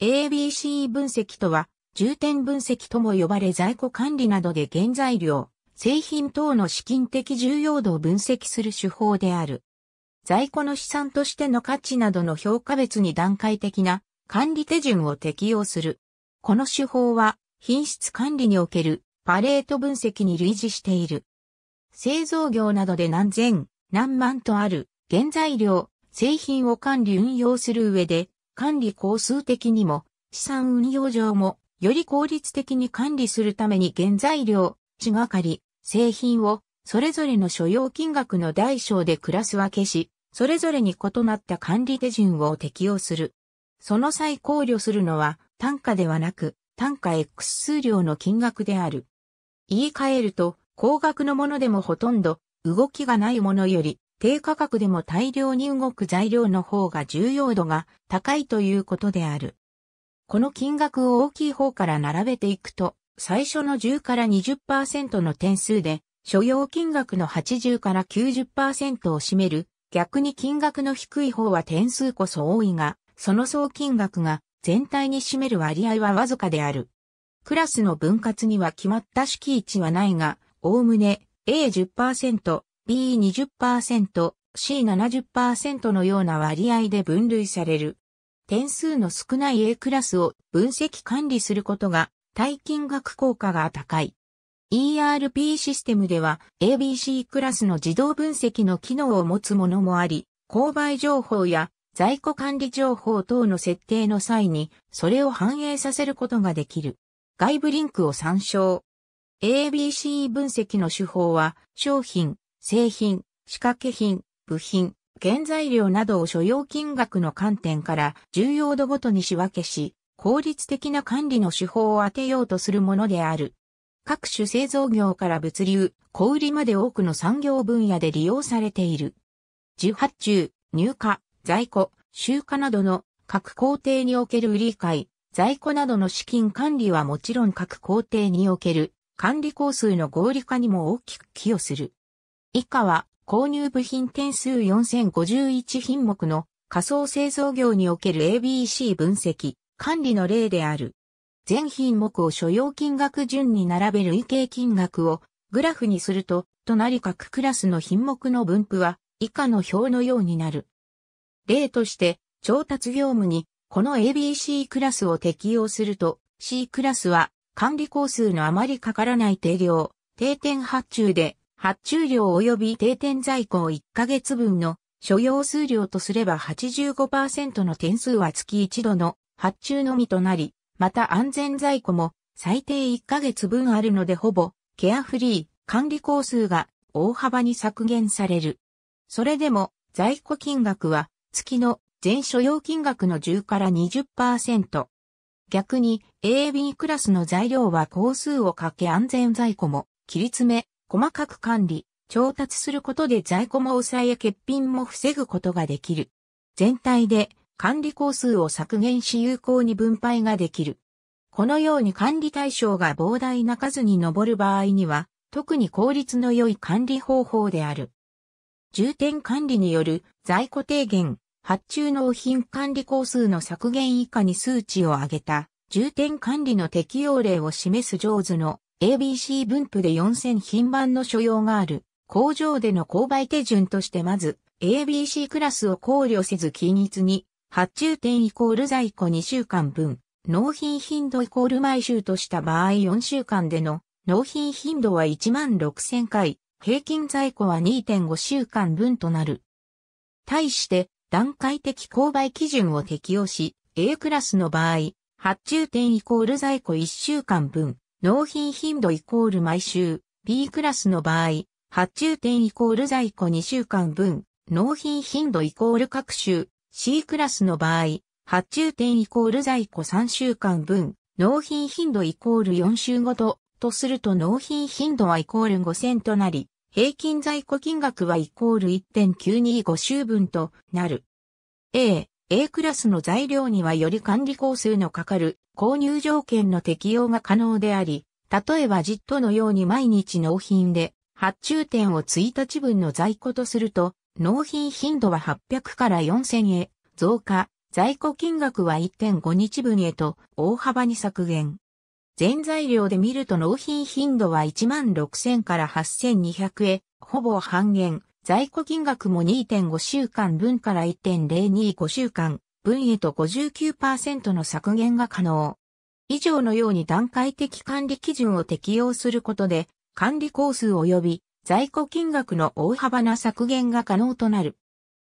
ABC 分析とは、重点分析とも呼ばれ在庫管理などで原材料、製品等の資金的重要度を分析する手法である。在庫の資産としての価値などの評価別に段階的な管理手順を適用する。この手法は品質管理におけるパレート分析に類似している。製造業などで何千、何万とある原材料、製品を管理運用する上で管理工数的にも、資産運用上も、より効率的に管理するために原材料、地がかり、製品を、それぞれの所要金額の大小でクラス分けし、それぞれに異なった管理手順を適用する。その際考慮するのは、単価ではなく、単価 X 数量の金額である。言い換えると、高額のものでもほとんど動きがないものより低価格でも大量に動く材料の方が重要度が高いということである。この金額を大きい方から並べていくと、最初の10から20%の点数で、所要金額の80から90%を占める、逆に金額の低い方は点数こそ多いが、その総金額が全体に占める割合はわずかである。クラスの分割には決まった式位置はないが、おおむね A10%、B20%、C70% のような割合で分類される。点数の少ない A クラスを分析管理することが、大金額効果が高い。ERP システムでは ABC クラスの自動分析の機能を持つものもあり、購買情報や在庫管理情報等の設定の際にそれを反映させることができる。外部リンクを参照。ABC 分析の手法は商品、製品、仕掛け品、部品、原材料などを所要金額の観点から重要度ごとに仕分けし、効率的な管理の手法を当てようとするものである。各種製造業から物流、小売まで多くの産業分野で利用されている。受発注、入荷、在庫、集荷などの各工程における売り買い、在庫などの資金管理はもちろん各工程における管理工数の合理化にも大きく寄与する。以下は購入部品点数4051品目の仮想製造業における ABC 分析、管理の例である。全品目を所要金額順に並べる累計金額をグラフにすると、隣各クラスの品目の分布は以下の表のようになる。例として、調達業務にこの ABC クラスを適用すると、C クラスは管理工数のあまりかからない定量、定点発注で発注量及び定点在庫を1ヶ月分の所要数量とすれば85%の点数は月1度の発注のみとなり、また安全在庫も最低1ヶ月分あるのでほぼケアフリー管理工数が大幅に削減される。それでも在庫金額は月の全所要金額の10から20%。逆に AB クラスの材料は工数をかけ安全在庫も切り詰め細かく管理、調達することで在庫も抑え欠品も防ぐことができる。全体で管理工数を削減し有効に分配ができる。このように管理対象が膨大な数に上る場合には、特に効率の良い管理方法である。重点管理による在庫低減、発注納品管理工数の削減以下に数値を上げた、重点管理の適用例を示す上手の ABC 分布で4000品番の所要がある、工場での購買手順としてまず、ABC クラスを考慮せず均一に、発注点イコール在庫2週間分、納品頻度イコール毎週とした場合4週間での納品頻度は16000回、平均在庫は2.5週間分となる。対して段階的購買基準を適用し、A クラスの場合、発注点イコール在庫1週間分、納品頻度イコール毎週、B クラスの場合、発注点イコール在庫2週間分、納品頻度イコール各週、C クラスの場合、発注点イコール在庫3週間分、納品頻度イコール4週ごと、とすると納品頻度はイコール5000となり、平均在庫金額はイコール1.925週分となる。A、A クラスの材料にはより管理工数のかかる購入条件の適用が可能であり、例えばジットのように毎日納品で発注点を1日分の在庫とすると、納品頻度は800から4000へ増加、在庫金額は1.5日分へと大幅に削減。全材料で見ると納品頻度は1万6000から8200へ、ほぼ半減。在庫金額も2.5週間分から1.025週間分へと59%の削減が可能。以上のように段階的管理基準を適用することで、管理工数及び在庫金額の大幅な削減が可能となる。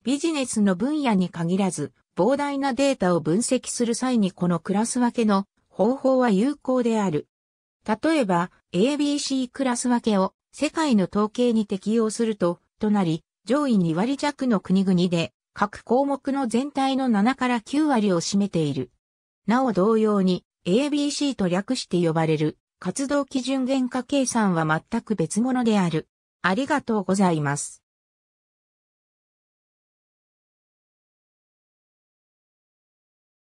ビジネスの分野に限らず、膨大なデータを分析する際にこのクラス分けの方法は有効である。例えば、ABC クラス分けを世界の統計に適用すると、となり、上位2割弱の国々で、各項目の全体の7から9割を占めている。なお同様に、ABC と略して呼ばれる、活動基準原価計算は全く別物である。ありがとうございます。